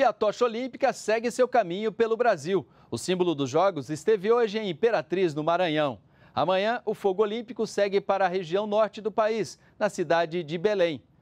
E a tocha olímpica segue seu caminho pelo Brasil. O símbolo dos Jogos esteve hoje em Imperatriz, no Maranhão. Amanhã, o fogo olímpico segue para a região norte do país, na cidade de Belém.